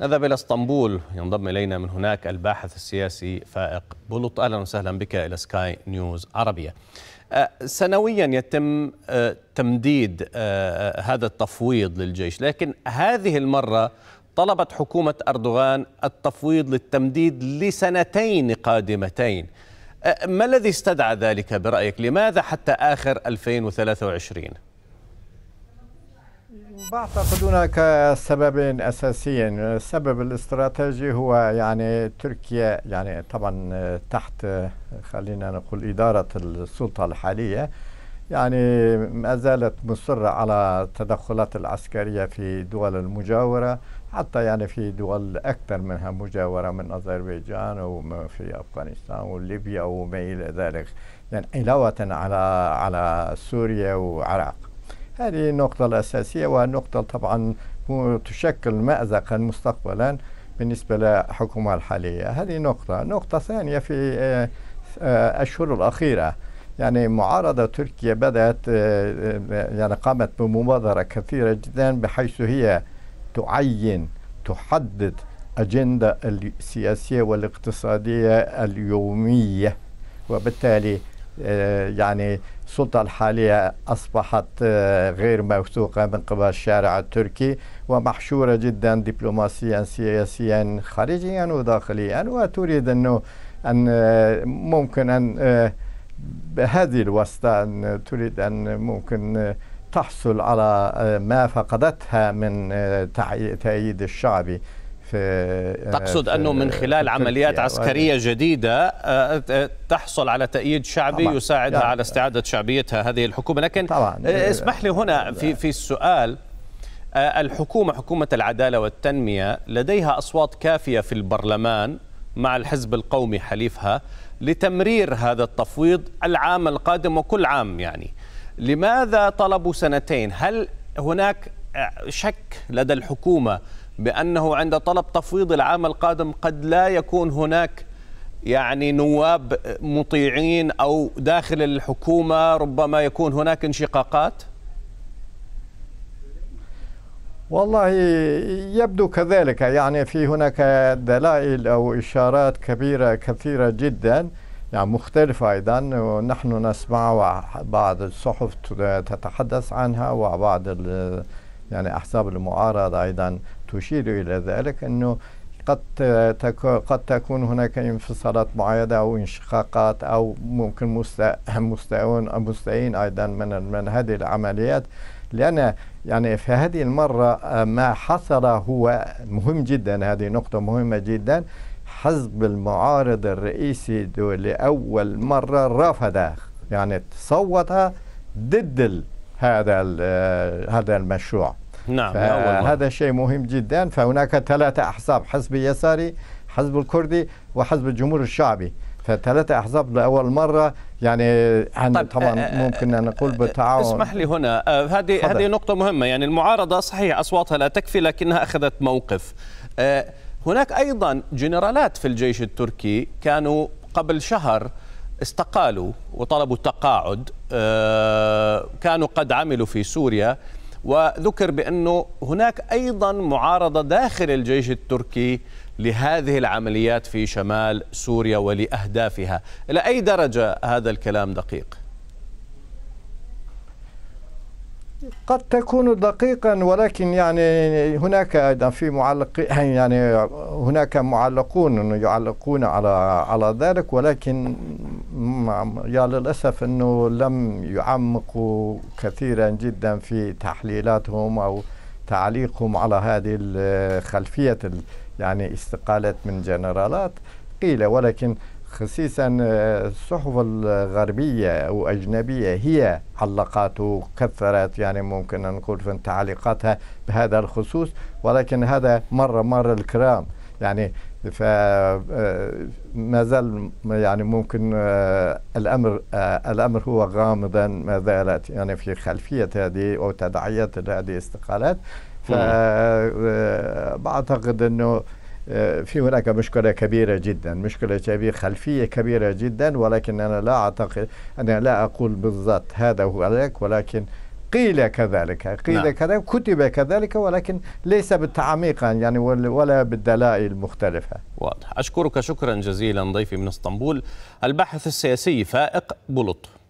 نذهب إلى اسطنبول ينضم إلينا من هناك الباحث السياسي فائق بلط أهلا وسهلا بك إلى سكاي نيوز عربية أه، سنويا يتم أه، تمديد أه، هذا التفويض للجيش لكن هذه المرة طلبت حكومة أردوغان التفويض للتمديد لسنتين قادمتين ما الذي استدعى ذلك برأيك لماذا حتى آخر 2023؟ بعتقد هناك سبب اساسي يعني السبب الاستراتيجي هو يعني تركيا يعني طبعا تحت خلينا نقول اداره السلطه الحاليه يعني ما زالت مصرة على التدخلات العسكرية في دول المجاورة حتى يعني في دول أكثر منها مجاورة من أذربيجان وفي أفغانستان وليبيا وما إلى ذلك يعني علاوة على على سوريا وعراق هذه النقطة الأساسية والنقطة طبعا تشكل مأزقا مستقبلا بالنسبة للحكومة الحالية هذه نقطة نقطة ثانية في آه، آه، الأشهر الأخيرة يعني معارضة تركيا بدأت آه، يعني قامت بمبادرة كثيرة جدا بحيث هي تعين تحدد أجندة السياسية والاقتصادية اليومية وبالتالي آه، يعني السلطة الحالية أصبحت آه، غير موثوقة من قبل الشارع التركي ومحشورة جدا دبلوماسيا سياسيا خارجيا وداخليا وتريد أنه أن آه، ممكن أن بهذه الوسطة أن تريد أن ممكن تحصل على ما فقدتها من تأييد الشعبي في آه، تقصد في انه من آه، خلال عمليات آه، عسكريه يعني جديده تحصل على تأييد شعبي طبعا. يساعدها يعني على استعاده شعبيتها هذه الحكومه لكن طبعا. اسمح لي هنا في في السؤال الحكومه حكومه العداله والتنميه لديها اصوات كافيه في البرلمان مع الحزب القومي حليفها لتمرير هذا التفويض العام القادم وكل عام يعني لماذا طلبوا سنتين هل هناك شك لدى الحكومه بأنه عند طلب تفويض العام القادم قد لا يكون هناك يعني نواب مطيعين أو داخل الحكومة ربما يكون هناك انشقاقات والله يبدو كذلك يعني في هناك دلائل أو إشارات كبيرة كثيرة جدا يعني مختلفة أيضا ونحن نسمع بعض الصحف تتحدث عنها وبعض يعني أحزاب المعارضة أيضا تشير إلى ذلك أنه قد تكون قد تكون هناك انفصالات معينة أو انشقاقات أو ممكن مستعون أو مستعين أيضا من من هذه العمليات لأن يعني في هذه المرة آه، ما حصل هو مهم جدا هذه نقطة مهمة جدا حزب المعارض الرئيسي لأول مرة رفض يعني صوت ضد هذا آه، هذا المشروع نعم هذا شيء مهم جدا فهناك ثلاثة أحزاب حزب يساري حزب الكردي وحزب الجمهور الشعبي فثلاثة أحزاب لأول مرة يعني طيب طبعا آه، آه، آه، ممكن أن نقول بالتعاون اسمح لي هنا هذه هذه نقطة مهمة يعني المعارضة صحيح أصواتها لا تكفي لكنها أخذت موقف هناك أيضا جنرالات في الجيش التركي كانوا قبل شهر استقالوا وطلبوا التقاعد كانوا قد عملوا في سوريا وذكر بأنه هناك أيضا معارضة داخل الجيش التركي لهذه العمليات في شمال سوريا ولأهدافها إلى أي درجة هذا الكلام دقيق؟ قد تكون دقيقا ولكن يعني هناك ايضا في معلق يعني هناك معلقون يعلقون على على ذلك ولكن يا للأسف أنه لم يعمقوا كثيرا جدا في تحليلاتهم أو تعليقهم على هذه الخلفيه يعني استقالة من جنرالات قيل ولكن خصيصا آه، الصحف الغربية أو أجنبية هي علقت وكثرت يعني ممكن أن نقول في تعليقاتها بهذا الخصوص ولكن هذا مرة مرة الكرام يعني فما آه، زال يعني ممكن آه، الامر آه، الامر هو غامضا ما زالت يعني في خلفيه هذه او تداعيات هذه الاستقالات فبعتقد أنه في هناك مشكلة كبيرة جدا مشكلة كبيرة خلفية كبيرة جدا ولكن أنا لا أعتقد أنا لا أقول بالضبط هذا هو ولكن قيل كذلك قيل نعم. كذلك كتب كذلك ولكن ليس بالتعميق يعني, يعني ولا بالدلائل المختلفة واضح أشكرك شكرا جزيلا ضيفي من اسطنبول الباحث السياسي فائق بلط